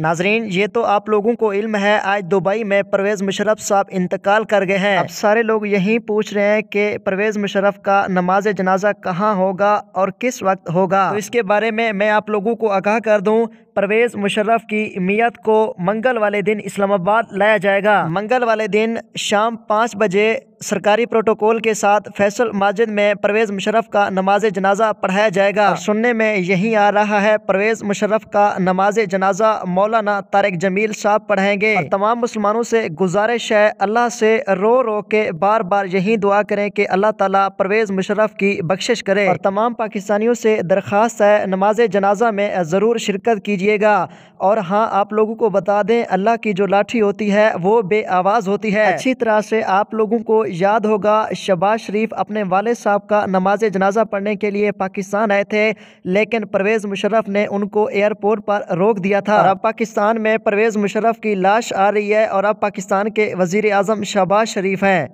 नाजरीन ये तो आप लोगों को इल्म है आज दुबई में परवेज़ मुशरफ साहब इंतकाल कर गए हैं अब सारे लोग यही पूछ रहे हैं कि परवेज़ मुशरफ का नमाज जनाजा कहाँ होगा और किस वक्त होगा तो इसके बारे में मैं आप लोगों को आगाह कर दूं परवेज़ मुशर्रफ की मीयत को मंगल वाले दिन इस्लामाबाद लाया जाएगा मंगल वाले दिन शाम पाँच बजे सरकारी प्रोटोकॉल के साथ फैसल माजिद में परवेज़ मुशर्रफ का नमाज जनाजा पढ़ाया जाएगा सुनने में यही आ रहा है परवेज़ मुशर्रफ का नमाज जनाजा मौलाना तारक जमील साहब पढ़ाएंगे तमाम मुसलमानों से गुजारिश है अल्लाह से रो रो के बार बार यही दुआ करें कि अल्लाह ताला परवेज़ मुशर्रफ की बख्शिश करे और तमाम पाकिस्तानियों से दरख्वास्त है नमाज जनाजा में ज़रूर शिरकत कीजिए दीजिएगा और हाँ आप लोगों को बता दें अल्लाह की जो लाठी होती है वो बे आवाज होती है अच्छी तरह से आप लोगों को याद होगा शबाज शरीफ अपने वाले साहब का नमाज जनाजा पढ़ने के लिए पाकिस्तान आए थे लेकिन परवेज़ मुशर्रफ ने उनको एयरपोर्ट पर रोक दिया था अब पाकिस्तान में परवेज़ मुशर्रफ की लाश आ रही है और अब पाकिस्तान के वजीर आजम शहबाज शरीफ हैं